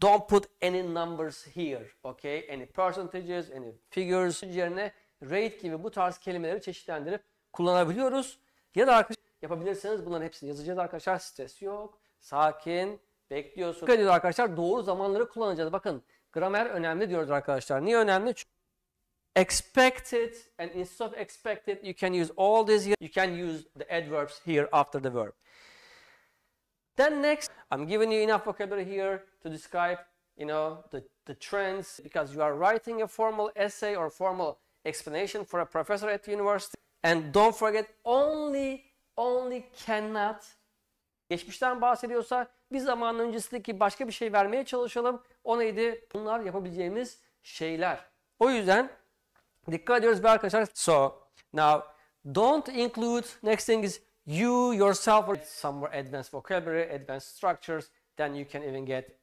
Don't put any numbers here. Okay? Any percentages, any figures yerine rate gibi bu tarz kelimeleri çeşitlendirip kullanabiliyoruz. Ya da arkadaşlar yapabilirseniz bunların hepsini yazacağız arkadaşlar. Stres yok. Sakin. Bekliyorsunuz. Dikkat edin arkadaşlar doğru zamanları kullanacağız. Bakın gramer önemli diyoruz arkadaşlar. Niye önemli? Çünkü expected and instead of expected you can use all these You can use the adverbs here after the verb. Then next, I'm giving you enough vocabulary here to describe, you know, the, the trends because you are writing a formal essay or formal explanation for a professor at university. And don't forget only, only cannot. Geçmişten bahsediyorsa bir zaman öncesindeki başka bir şey vermeye çalışalım. O neydi? Bunlar yapabileceğimiz şeyler. O yüzden dikkat ediyoruz be arkadaşlar. So now don't include next thing is you yourself are some more advanced vocabulary, advanced structures, then you can even get